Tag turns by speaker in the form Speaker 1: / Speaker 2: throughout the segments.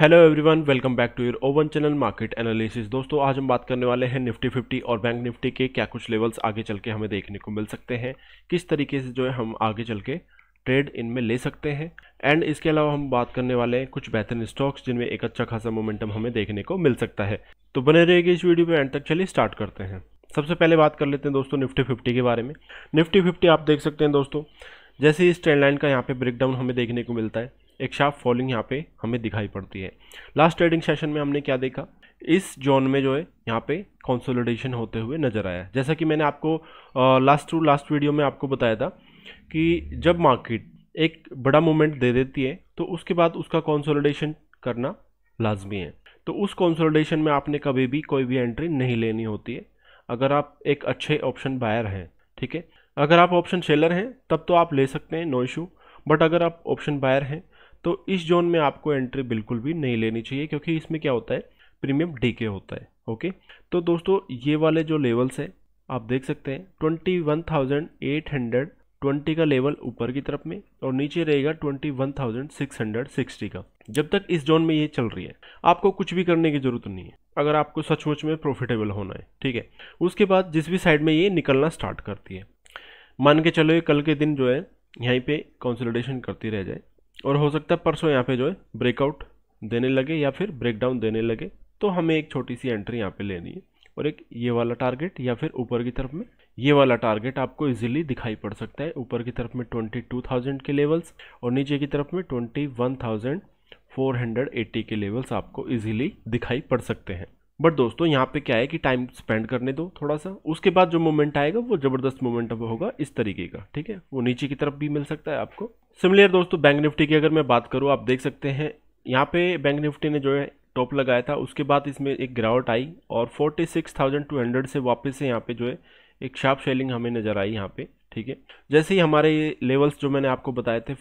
Speaker 1: hello everyone welcome back to your own channel market analysis दोस्तों आज हम बात करने वाले हैं निफ्टी फिफ्टी और बैंक निफ्टी के क्या कुछ लेवल्स आगे चल के हमें देखने को मिल सकते हैं किस तरीके से जो है हम आगे चल के ट्रेड इनमें ले सकते हैं एंड इसके अलावा हम बात करने वाले हैं कुछ बेहतरीन स्टॉक्स जिनमें एक अच्छा खासा मोमेंटम हमें देखने को मिल सकता है तो बने रहेगी इस वीडियो पर एंड तक चलिए स्टार्ट करते हैं सबसे पहले बात कर लेते हैं दोस्तों निफ्टी फिफ्टी के बारे में निफ्टी फिफ्टी आप देख सकते हैं दोस्तों जैसे इस ट्रेंड लाइन का यहाँ पे ब्रेकडाउन हमें देखने को मिलता है एक शार्प फॉलिंग यहाँ पे हमें दिखाई पड़ती है लास्ट ट्रेडिंग सेशन में हमने क्या देखा इस जोन में जो है यहाँ पे कंसोलिडेशन होते हुए नज़र आया जैसा कि मैंने आपको लास्ट टू लास्ट वीडियो में आपको बताया था कि जब मार्केट एक बड़ा मोमेंट दे देती है तो उसके बाद उसका कॉन्सोलिडेशन करना लाजमी है तो उस कॉन्सोलिडेशन में आपने कभी भी कोई भी एंट्री नहीं लेनी होती है अगर आप एक अच्छे ऑप्शन बायर हैं ठीक है अगर आप ऑप्शन सेलर हैं तब तो आप ले सकते हैं नो इशू बट अगर आप ऑप्शन बायर हैं तो इस जोन में आपको एंट्री बिल्कुल भी नहीं लेनी चाहिए क्योंकि इसमें क्या होता है प्रीमियम डीके होता है ओके तो दोस्तों ये वाले जो लेवल्स है आप देख सकते हैं twenty one thousand eight hundred twenty का लेवल ऊपर की तरफ में और नीचे रहेगा twenty one thousand six hundred sixty का जब तक इस जोन में ये चल रही है आपको कुछ भी करने की जरूरत नहीं है अगर आपको सचमुच में प्रॉफिटेबल होना है ठीक है उसके बाद जिस भी साइड में ये निकलना स्टार्ट करती है मान के चलो ये कल के दिन जो है यहीं पे कंसोलिडेशन करती रह जाए और हो सकता है परसों यहाँ पे जो है ब्रेकआउट देने लगे या फिर ब्रेकडाउन देने लगे तो हमें एक छोटी सी एंट्री यहाँ पे लेनी है और एक ये वाला टारगेट या फिर ऊपर की तरफ में ये वाला टारगेट आपको इजीली दिखाई पड़ सकता है ऊपर की तरफ में 22,000 के लेवल्स और नीचे की तरफ में 21,480 के लेवल्स आपको इजीली दिखाई पड़ सकते हैं बट दोस्तों यहाँ पे क्या है कि टाइम स्पेंड करने दो थोड़ा सा उसके बाद जो मोमेंट आएगा वो ज़बरदस्त मोमेंट अब होगा इस तरीके का ठीक है वो नीचे की तरफ भी मिल सकता है आपको सिमिलर दोस्तों बैंक निफ्टी की अगर मैं बात करूँ आप देख सकते हैं यहाँ पे बैंक निफ्टी ने जो है टॉप लगाया था उसके बाद इसमें एक गिरावट आई और हंड्रेड से वापस से यहाँ पे जो है एक शार्प शेलिंग हमें नज़र आई यहाँ पे ठीक है जैसे ही हमारे लेवल्स जो मैंने आपको बताए थे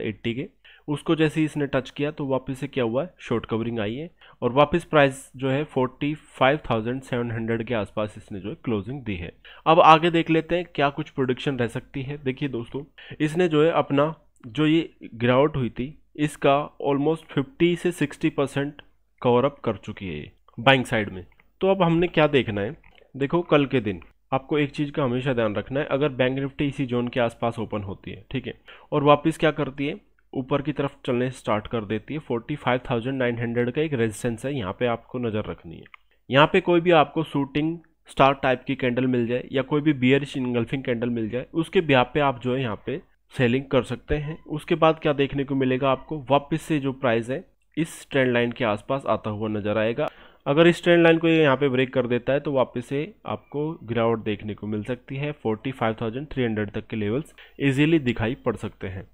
Speaker 1: एट्टी के उसको जैसे ही इसने टच किया तो वापस से क्या हुआ है शॉर्ट कवरिंग आई है और वापस प्राइस जो है 45,700 के आसपास इसने जो है क्लोजिंग दी है अब आगे देख लेते हैं क्या कुछ प्रोडक्शन रह सकती है देखिए दोस्तों इसने जो है अपना जो ये गिरावट हुई थी इसका ऑलमोस्ट 50 से 60 परसेंट कवर अप कर चुकी है ये बाइंग साइड में तो अब हमने क्या देखना है देखो कल के दिन आपको एक चीज़ का हमेशा ध्यान रखना है अगर बैंक निफ्टी इसी जोन के आसपास ओपन होती है ठीक है और वापस क्या करती है ऊपर की तरफ चलने स्टार्ट कर देती है 45,900 का एक रेजिस्टेंस है यहाँ पे आपको नज़र रखनी है यहाँ पे कोई भी आपको शूटिंग स्टार टाइप की कैंडल मिल जाए या कोई भी बियरिश इनगल्फिंग कैंडल मिल जाए उसके ब्याप पे आप जो है यहाँ पे सेलिंग कर सकते हैं उसके बाद क्या देखने को मिलेगा आपको वापस से जो प्राइस है इस ट्रेंड लाइन के आसपास आता हुआ नजर आएगा अगर इस ट्रेंड लाइन को ये यहाँ पे ब्रेक कर देता है तो वापस से आपको गिरावट देखने को मिल सकती है 45,300 तक के लेवल्स इजीली दिखाई पड़ सकते हैं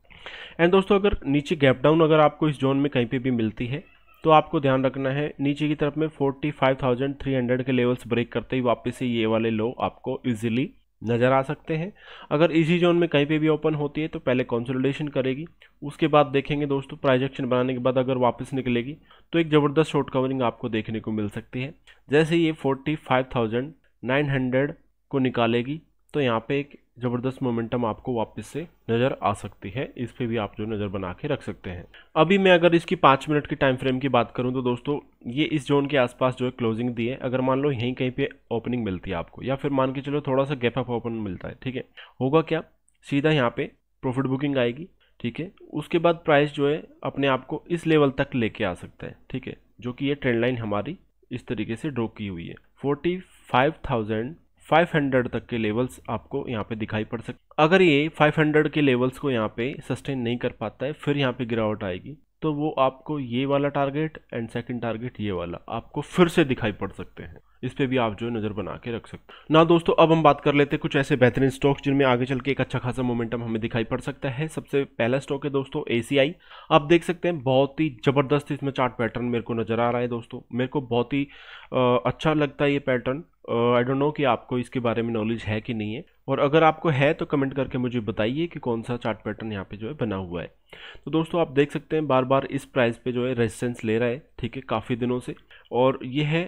Speaker 1: एंड दोस्तों अगर नीचे गैप डाउन अगर आपको इस जोन में कहीं पे भी मिलती है तो आपको ध्यान रखना है नीचे की तरफ में 45,300 के लेवल्स ब्रेक करते ही वापस से ये वाले लो आपको इजीली नज़र आ सकते हैं अगर इसी जोन में कहीं पे भी ओपन होती है तो पहले कंसोलिडेशन करेगी उसके बाद देखेंगे दोस्तों प्राइजेक्शन बनाने के बाद अगर वापस निकलेगी तो एक ज़बरदस्त शॉर्ट कवरिंग आपको देखने को मिल सकती है जैसे ये फोर्टी को निकालेगी तो यहाँ पर एक ज़बरदस्त मोमेंटम आपको वापस से नज़र आ सकती है इस पे भी आप जो नज़र बना के रख सकते हैं अभी मैं अगर इसकी पाँच मिनट की टाइम फ्रेम की बात करूं तो दोस्तों ये इस जोन के आसपास जो है क्लोजिंग दी है अगर मान लो यहीं कहीं पे ओपनिंग मिलती है आपको या फिर मान के चलो थोड़ा सा गैप अप ओपन मिलता है ठीक है होगा क्या सीधा यहाँ पर प्रॉफिट बुकिंग आएगी ठीक है उसके बाद प्राइस जो है अपने आप को इस लेवल तक लेके आ सकता है ठीक है जो कि ये ट्रेंड लाइन हमारी इस तरीके से ड्रॉ की हुई है फोर्टी फाइव थाउजेंड 500 तक के लेवल्स आपको यहाँ पे दिखाई पड़ सकते अगर ये 500 के लेवल्स को यहाँ पे सस्टेन नहीं कर पाता है फिर यहाँ पे गिरावट आएगी तो वो आपको ये वाला टारगेट एंड सेकंड टारगेट ये वाला आपको फिर से दिखाई पड़ सकते हैं इस पर भी आप जो है नज़र बना के रख सकते हैं ना दोस्तों अब हम बात कर लेते हैं कुछ ऐसे बेहतरीन स्टॉक्स जिनमें आगे चल के एक अच्छा खासा मोमेंटम हमें दिखाई पड़ सकता है सबसे पहला स्टॉक है दोस्तों ए आप देख सकते हैं बहुत ही ज़बरदस्त इसमें चार्ट पैटर्न मेरे को नज़र आ रहा है दोस्तों मेरे को बहुत ही अच्छा लगता है ये पैटर्न आई डोंट नो कि आपको इसके बारे में नॉलेज है कि नहीं है और अगर आपको है तो कमेंट करके मुझे बताइए कि कौन सा चार्ट पैटर्न यहाँ पे जो है बना हुआ है तो दोस्तों आप देख सकते हैं बार बार इस प्राइस पे जो है रेजिस्टेंस ले रहा है ठीक है काफ़ी दिनों से और ये है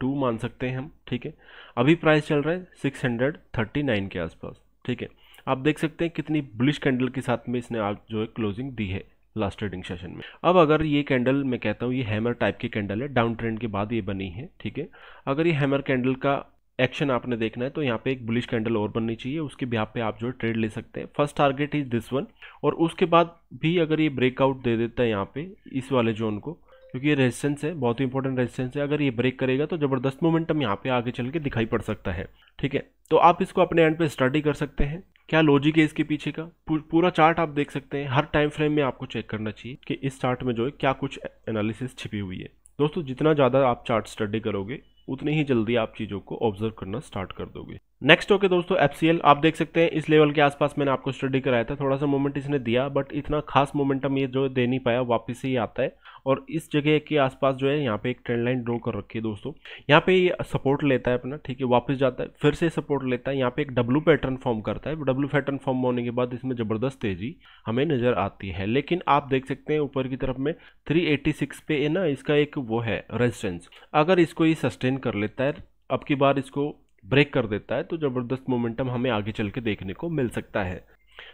Speaker 1: टू मान सकते हैं हम ठीक है अभी प्राइस चल रहा है नाइन के आसपास ठीक है आप देख सकते हैं कितनी ब्लिश कैंडल के साथ में इसने आज जो है क्लोजिंग दी है लास्ट ट्रेडिंग सेशन में अब अगर ये कैंडल मैं कहता हूँ ये हैमर टाइप की कैंडल है डाउन ट्रेंड के बाद ये बनी है ठीक है अगर ये हैमर कैंडल का एक्शन आपने देखना है तो यहाँ पे एक बुलिश कैंडल और बननी चाहिए उसके बिहाब पे आप जो है ट्रेड ले सकते हैं first target is this one और उसके बाद भी अगर ये ब्रेकआउट दे देता है यहाँ पे इस वाले जोन को क्योंकि ये रेजिस्टेंस है बहुत ही इंपॉर्टेंट रेजिस्टेंस है अगर ये ब्रेक करेगा तो जबरदस्त मोमेंटम यहाँ पे आगे चल के दिखाई पड़ सकता है ठीक है तो आप इसको अपने एंड पे स्टडी कर सकते हैं क्या लॉजिक है इसके पीछे का पूरा चार्ट आप देख सकते हैं हर टाइम फ्रेम में आपको चेक करना चाहिए कि इस चार्ट में जो है क्या कुछ एनालिसिस छिपी हुई है दोस्तों जितना ज़्यादा आप चार्ट स्टडी करोगे उतनी ही जल्दी आप चीज़ों को ऑब्जर्व करना स्टार्ट कर दोगे नेक्स्ट ओके दोस्तों एफ आप देख सकते हैं इस लेवल के आसपास मैंने आपको स्टडी कराया था थोड़ा सा मोमेंट इसने दिया बट इतना खास मोमेंटम ये जो दे नहीं पाया वापस ही आता है और इस जगह के आसपास जो है यहाँ पे एक ट्रेंड लाइन ड्रॉ कर रखी है दोस्तों यहाँ पे ये सपोर्ट लेता है अपना ठीक है वापस जाता है फिर से सपोर्ट लेता है यहाँ पे एक डब्लू पैटर्न फॉर्म करता है डब्लू पैटर्न फॉर्म होने के बाद इसमें ज़बरदस्त तेजी हमें नज़र आती है लेकिन आप देख सकते हैं ऊपर की तरफ में थ्री पे ना इसका एक वो है रेजिस्टेंस अगर इसको ये सस्टेन कर लेता है अब की बार इसको ब्रेक कर देता है तो ज़बरदस्त मोमेंटम हमें आगे चल के देखने को मिल सकता है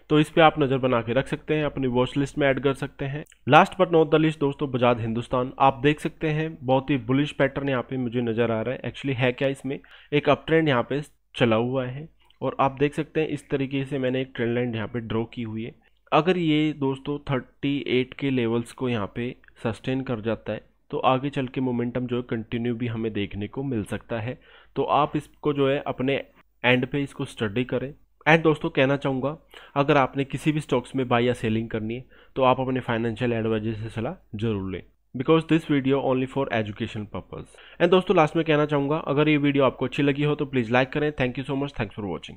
Speaker 1: तो इस पे आप नज़र बना के रख सकते हैं अपनी वॉच लिस्ट में ऐड कर सकते हैं last but not the least दोस्तों बजाज हिंदुस्तान आप देख सकते हैं बहुत ही बुलिश पैटर्न यहाँ पे मुझे नज़र आ रहा है एक्चुअली है क्या इसमें एक अप ट्रेंड यहाँ पे चला हुआ है और आप देख सकते हैं इस तरीके से मैंने एक ट्रेंड लाइन यहाँ पे ड्रॉ की हुई है अगर ये दोस्तों थर्टी के लेवल्स को यहाँ पे सस्टेन कर जाता है तो आगे चल के मोमेंटम जो है कंटिन्यू भी हमें देखने को मिल सकता है तो आप इसको जो है अपने एंड पे इसको स्टडी करें एंड दोस्तों कहना चाहूँगा अगर आपने किसी भी स्टॉक्स में बाई या सेलिंग करनी है तो आप अपने फाइनेंशियल एडवाइजर से सलाह जरूर लें because this video only for education purpose and दोस्तों लास्ट में कहना चाहूँगा अगर ये वीडियो आपको अच्छी लगी हो तो प्लीज़ लाइक करें thank you so much thanks for watching